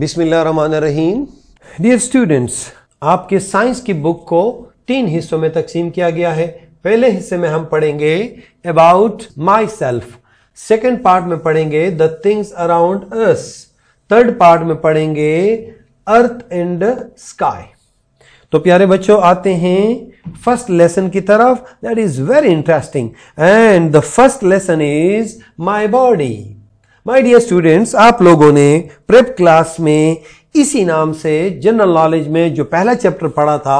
बिस्मिल्लाम dear students आपके science की book को तीन हिस्सों में तकसीम किया गया है पहले हिस्से में हम पढ़ेंगे about myself second part में पढ़ेंगे the things around us third part में पढ़ेंगे अर्थ एंड स्काई तो प्यारे बच्चों आते हैं फर्स्ट लेसन की तरफ that is very interesting and the first lesson is my body my dear students आप लोगों ने प्रेप क्लास में इसी नाम से जनरल नॉलेज में जो पहला चैप्टर पढ़ा था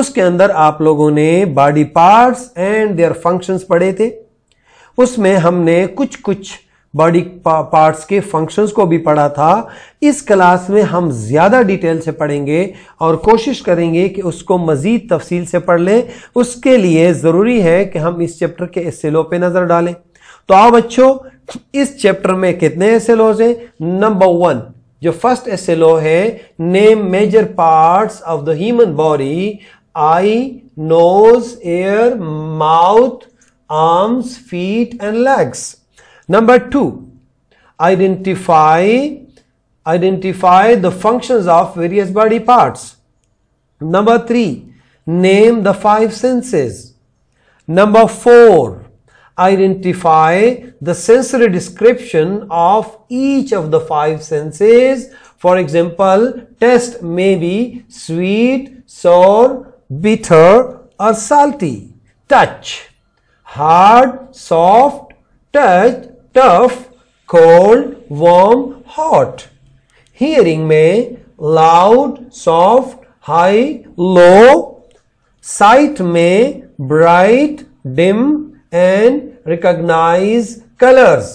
उसके अंदर आप लोगों ने body parts and their functions पढ़े थे उसमें हमने कुछ कुछ बॉडी पार्ट्स के फंक्शंस को भी पढ़ा था इस क्लास में हम ज़्यादा डिटेल से पढ़ेंगे और कोशिश करेंगे कि उसको मज़ीद तफसील से पढ़ लें उसके लिए ज़रूरी है कि हम इस चैप्टर के एसेलो पे नज़र डालें तो आओ बच्चों इस चैप्टर में कितने एस एल ओज हैं नंबर वन जो फर्स्ट एस एल ओ है name major parts of the human body eye nose ear mouth arms feet and legs number two identify identify the functions of various body parts number three name the five senses number four identify the sensory description of each of the five senses. For example, taste may be sweet, sour, bitter or salty. Touch, hard, soft, touch, tough, cold, warm, hot. Hearing may loud, soft, high, low. Sight may bright, dim and recognise colours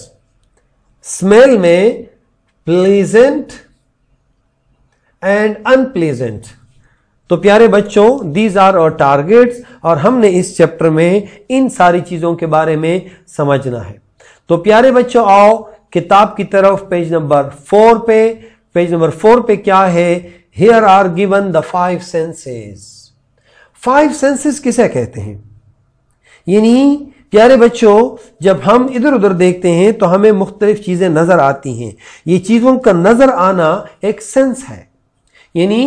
smell में pleasant and unpleasant तो प्यारे बच्चों these are और targets और हमने इस chapter में इन सारी चीज़ों के बारे में समझना है तो प्यारे बच्चों आओ किताब की तरफ पेज नंबर फोर पे पेज नंबर फोर पे क्या है here are given the five senses five senses किसे कहते हैं यानी प्यारे बच्चों जब हम इधर उधर देखते हैं तो हमें मुख्तलिफ चीज़ें नज़र आती हैं ये चीज़ों का नज़र आना एक सेंस है यानी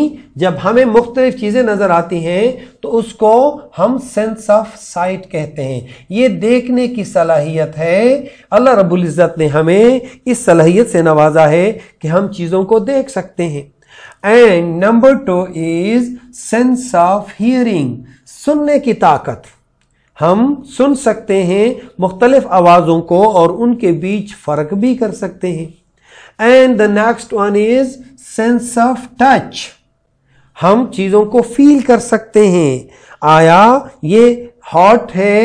जब हमें मुख्तलिफ चीज़ें नज़र आती हैं तो उसको हम सेंस ऑफ साइट कहते हैं ये देखने की सलाहियत है अल्लाह रब्बुल इज़्ज़त ने हमें इस सलाहियत से नवाजा है कि हम चीज़ों को देख सकते हैं and number two is sense of hearing सुनने की ताकत हम सुन सकते हैं मुख्तलिफ आवाज़ों को और उनके बीच फ़र्क भी कर सकते हैं and the next one is sense of touch हम चीज़ों को फील कर सकते हैं आया ये हॉट है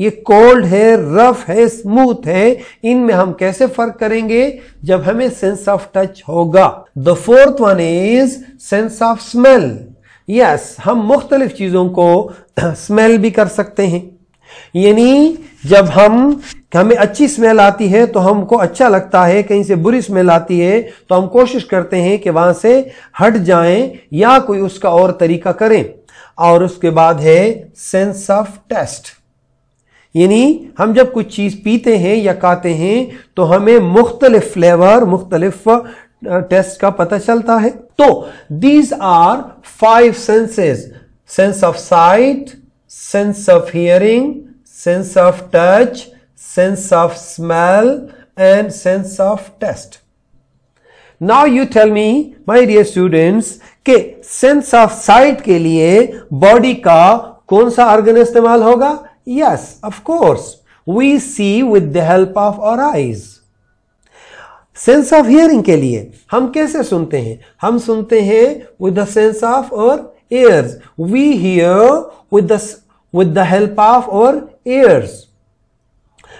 ये कोल्ड है रफ है स्मूथ है इनमें हम कैसे फर्क करेंगे जब हमें सेंस ऑफ टच होगा the fourth one is sense of smell yes हम मुख्तलिफ चीज़ों को स्मेल भी कर सकते हैं यानी जब हम हमें अच्छी स्मेल आती है तो हमको अच्छा लगता है कहीं से बुरी स्मेल आती है तो हम कोशिश करते हैं कि वहां से हट जाएं या कोई उसका और तरीका करें और उसके बाद है सेंस ऑफ टेस्ट यानी हम जब कुछ चीज़ पीते हैं या खाते हैं तो हमें मुख्तलिफ फ्लेवर मुख्तलिफ टेस्ट का पता चलता है तो these are five senses sense of sight sense of hearing, sense of touch, sense of smell and sense of taste. Now you tell me, my dear students, कि sense of sight के लिए body का कौन सा organ इस्तेमाल होगा? Yes, of course. We see with the help of our eyes. Sense of hearing के लिए हम कैसे सुनते हैं हम सुनते हैं विद द सेंस ऑफ और ears. We hear with the with the help of our ears.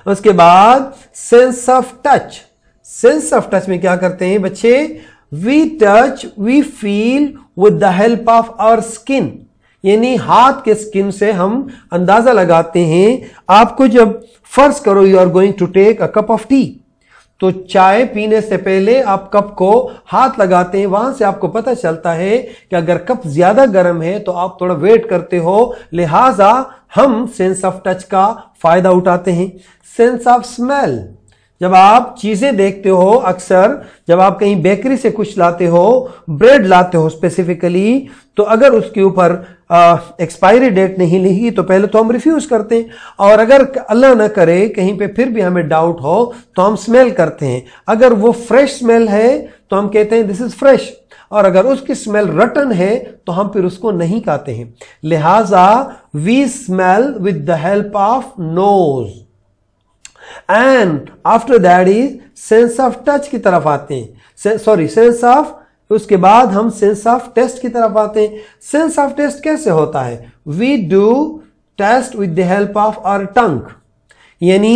उसके बाद sense of touch sense of touch में क्या करते हैं बच्चे we touch we feel with the help of our skin यानी हाथ के स्किन से हम अंदाजा लगाते हैं आपको जब फर्ज करो you are going to take a cup of tea तो चाय पीने से पहले आप कप को हाथ लगाते हैं वहां से आपको पता चलता है कि अगर कप ज्यादा गर्म है तो आप थोड़ा वेट करते हो लिहाजा हम सेंस ऑफ टच का फायदा उठाते हैं सेंस ऑफ स्मेल जब आप चीजें देखते हो अक्सर जब आप कहीं बेकरी से कुछ लाते हो ब्रेड लाते हो स्पेसिफिकली तो अगर उसके ऊपर एक्सपायरी डेट नहीं लिखी तो पहले तो हम रिफ्यूज करते हैं और अगर अल्लाह ना करे कहीं पे फिर भी हमें डाउट हो तो हम स्मेल करते हैं अगर वो फ्रेश स्मेल है तो हम कहते हैं दिस इज फ्रेश और अगर उसकी स्मेल रटन है तो हम फिर उसको नहीं खाते हैं लिहाजा we smell with the help of nose and after that is sense of touch की तरफ आते हैं सॉरी सेंस ऑफ उसके बाद हम सेंस ऑफ टेस्ट की तरफ आते हैं सेंस ऑफ टेस्ट कैसे होता है we do taste with the help of our tongue यानी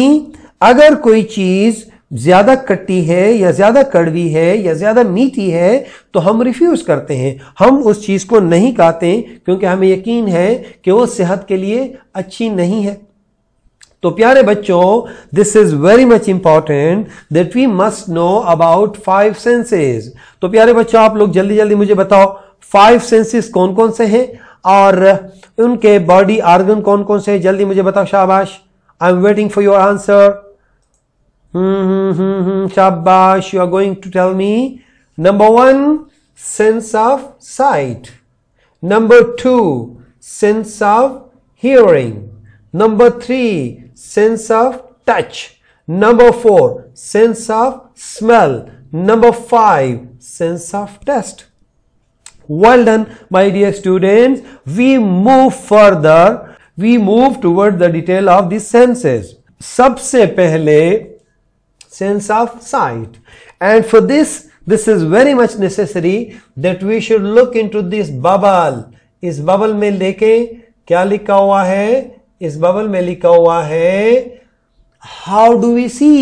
अगर कोई चीज ज्यादा कट्टी है या ज्यादा कड़वी है या ज्यादा मीठी है तो हम रिफ्यूज करते हैं हम उस चीज को नहीं खाते क्योंकि हमें यकीन है कि वो सेहत के लिए अच्छी नहीं है तो प्यारे बच्चों this is very much important that we must know about five senses तो प्यारे बच्चों आप लोग जल्दी जल्दी मुझे बताओ फाइव सेंसेस कौन कौन से हैं और उनके बॉडी ऑर्गन कौन कौन से हैं जल्दी मुझे बताओ शाबाश I am waiting for your answer शाबाश you are going to tell me number one sense of sight number two sense of hearing number three sense of touch. Number four, sense of smell. Number five, sense of taste. Well done, my dear students. We move further. We move toward the detail of the senses. सबसे पहले sense of sight. And for this, this is very much necessary that we should look into this bubble. इस bubble में लेके क्या लिखा हुआ है इस बबल में लिखा हुआ है how do we see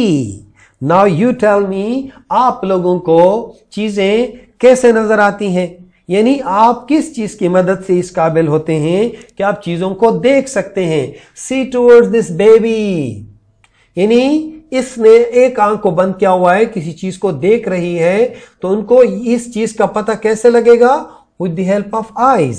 now you tell me आप लोगों को चीजें कैसे नजर आती हैं यानी आप किस चीज की मदद से इस काबिल होते हैं कि आप चीजों को देख सकते हैं सी टूवर्ड्स दिस बेबी यानी इसने एक आंख को बंद किया हुआ है किसी चीज को देख रही है तो उनको इस चीज का पता कैसे लगेगा with the help of eyes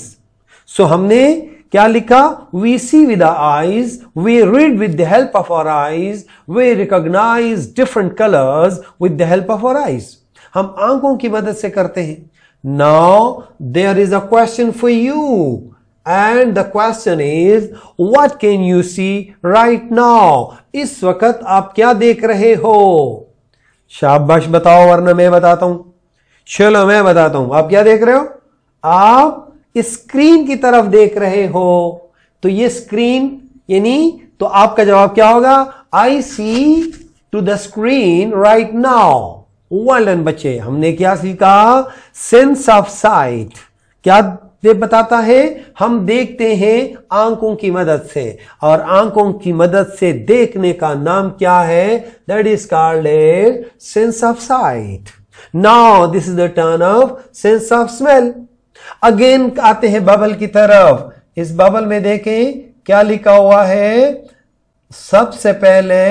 so हमने क्या लिखा we see with eyes we read with the help of our eyes we recognise different colours with the help of our eyes हम आंखों की मदद से करते हैं now there is a question for you and the question is what can you see right now इस वक्त आप क्या देख रहे हो शाबाश बताओ वरना मैं बताता हूं चलो मैं बताता हूं आप क्या देख रहे हो आप स्क्रीन की तरफ देख रहे हो तो ये स्क्रीन यानी तो आपका जवाब क्या होगा I see to the screen right now world an बच्चे हमने क्या सीखा सेंस ऑफ साइट क्या दे बताता है हम देखते हैं आंखों की मदद से और आंखों की मदद से देखने का नाम क्या है that is called sense of sight now this is the turn of sense of smell again आते हैं बबल की तरफ इस बबल में देखें क्या लिखा हुआ है सबसे पहले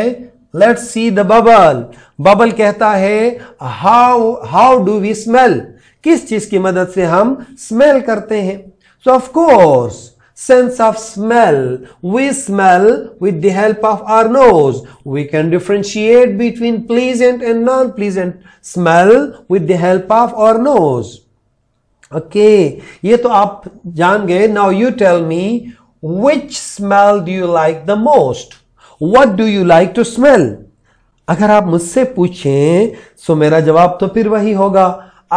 let's see the bubble bubble कहता है how how do we smell किस चीज की मदद से हम स्मेल करते हैं so of course sense of smell we smell with the help of our nose we can differentiate between pleasant and non pleasant smell with the help of our nose okay ये तो आप जान गए now you tell me which smell do you like the most what do you like to smell अगर आप मुझसे पूछें सो तो मेरा जवाब तो फिर वही होगा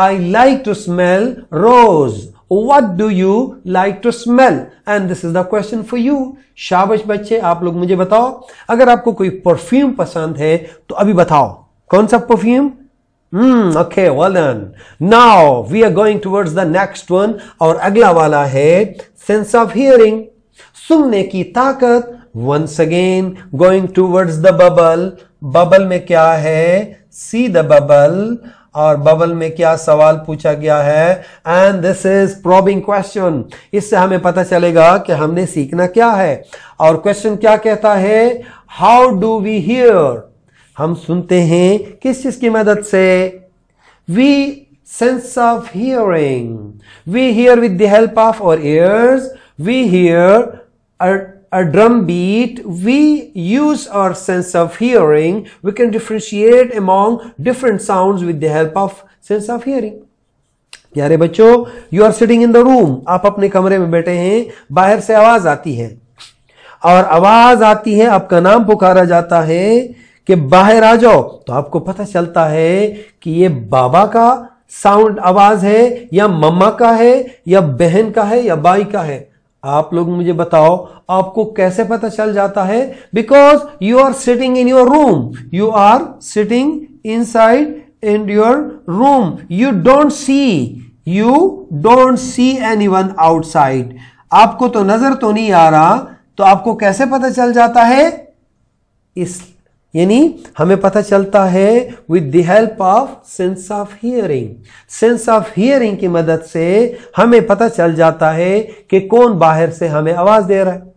I like to smell rose what do you like to smell and this is the question for you शाबश बच्चे आप लोग मुझे बताओ अगर आपको कोई परफ्यूम पसंद है तो अभी बताओ कौन सा perfume hmm okay well now we are going towards the next one और अगला वाला है सेंस ऑफ हियरिंग सुनने की ताकत once again going towards the bubble bubble में क्या है सी द बबल और बबल में क्या सवाल पूछा गया है and this is probing question इससे हमें पता चलेगा कि हमने सीखना क्या है और क्वेश्चन क्या कहता है हाउ डू वी हियर हम सुनते हैं किस चीज की मदद से we sense of hearing we hear with the help of our ears we hear a drum beat we use our sense of hearing we can differentiate among different sound with the help of sense of hearing प्यारे बच्चों you are sitting in the room आप अपने कमरे में बैठे हैं बाहर से आवाज आती है और आवाज आती है आपका नाम पुकारा जाता है कि बाहर आ जाओ तो आपको पता चलता है कि ये बाबा का साउंड आवाज है या मम्मा का है या बहन का है या बाई का है आप लोग मुझे बताओ आपको कैसे पता चल जाता है because you are sitting in your room you are sitting inside in your room you don't see you don't see anyone outside आपको तो नजर तो नहीं आ रहा तो आपको कैसे पता चल जाता है इस यानी हमें पता चलता है with the help of sense of hearing sense of hearing की मदद से हमें पता चल जाता है कि कौन बाहर से हमें आवाज दे रहा है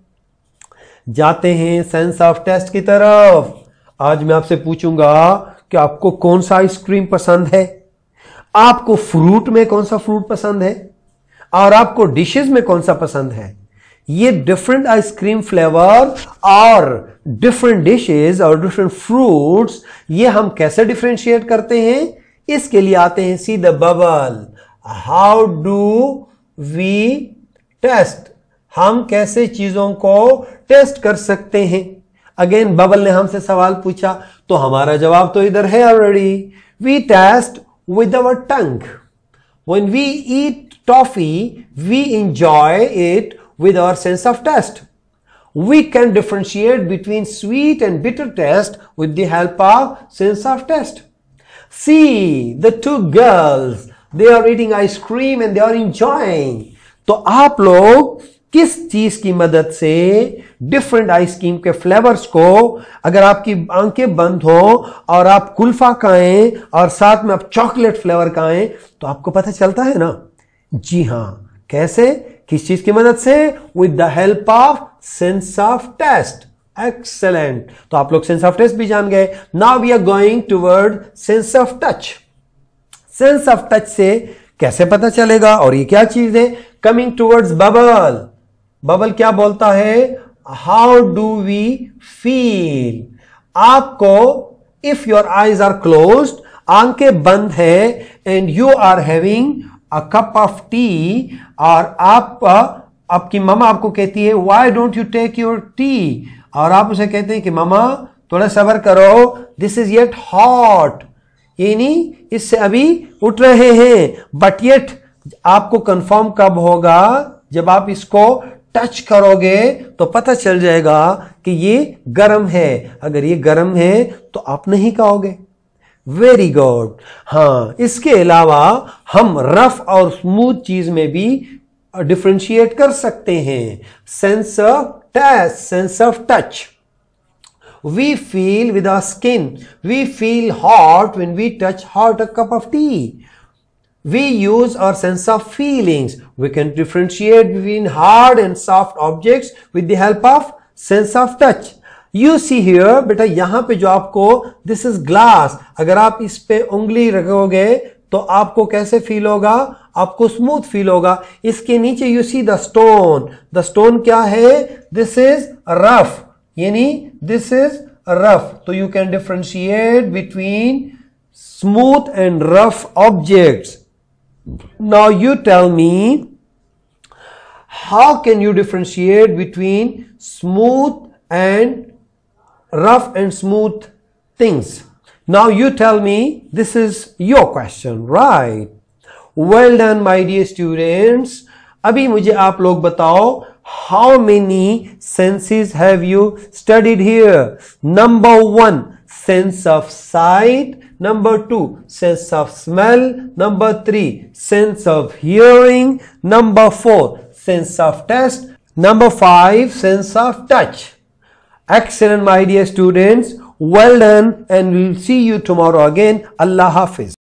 जाते हैं सेंस ऑफ टेस्ट की तरफ आज मैं आपसे पूछूंगा कि आपको कौन सा आइसक्रीम पसंद है आपको फ्रूट में कौन सा फ्रूट पसंद है और आपको डिशेज में कौन सा पसंद है ये डिफरेंट आइसक्रीम फ्लेवर और डिफरेंट डिशेज और डिफरेंट फ्रूट्स ये हम कैसे डिफ्रेंशिएट करते हैं इसके लिए आते हैं see the bubble how do we taste हम कैसे चीजों को टेस्ट कर सकते हैं अगेन बबल ने हमसे सवाल पूछा तो हमारा जवाब तो इधर है already we taste with our tongue when we eat toffee we enjoy it with our sense of taste we can differentiate between sweet and bitter taste with the help of sense of taste. See, the two girls, they are eating ice cream and they are enjoying. तो आप लोग किस चीज की मदद से different ice cream के flavours को अगर आपकी आंखें बंद हो और आप कुल्फा खाएं और साथ में आप चॉकलेट फ्लेवर खाएं तो आपको पता चलता है ना जी हां कैसे किस चीज की मदद से with the help of sense of taste excellent तो आप लोग सेंस ऑफ टेस्ट भी जान गए now we are going toward sense of touch sense of touch से कैसे पता चलेगा और ये क्या चीज है कमिंग टूवर्ड्स बबल बबल क्या बोलता है हाउ डू वी फील आपको if your eyes are close आंखें बंद है and you are having a cup of tea और आप आपकी ममा आपको कहती है why don't you take your tea और आप उसे कहते हैं कि ममा थोड़ा सबर करो दिस इज येट हॉट यानी इससे अभी उठ रहे हैं बट येट आपको कंफर्म कब होगा जब आप इसको टच करोगे तो पता चल जाएगा कि ये गर्म है अगर ये गर्म है तो आप नहीं कहोगे वेरी गुड हाँ इसके अलावा हम रफ और स्मूथ चीज में भी डिफ्रेंशिएट कर सकते हैं sense of touch sense of touch we feel with our skin we feel hot when we touch hot a cup of tea we use our sense of feelings we can differentiate between hard and soft objects with the help of sense of touch you see here बेटा यहां पे जो आपको this is glass अगर आप इस पे उंगली रखोगे तो आपको कैसे फील होगा आपको स्मूथ फील होगा इसके नीचे you see the stone the stone क्या है दिस इज रफ यानी दिस इज रफ तो you can differentiate between smooth and rough objects now you tell me how can you differentiate between smooth and rough and smooth things. Now you tell me this is your question, right? Well done, my dear students. अभी मुझे आप लोग बताओ how many senses have you studied here? Number one, sense of sight. Number two, sense of smell. Number three, sense of hearing. Number four, sense of taste. Number five, sense of touch. Excellent, my dear students. Well done, and we'll see you tomorrow again. Allah Hafiz.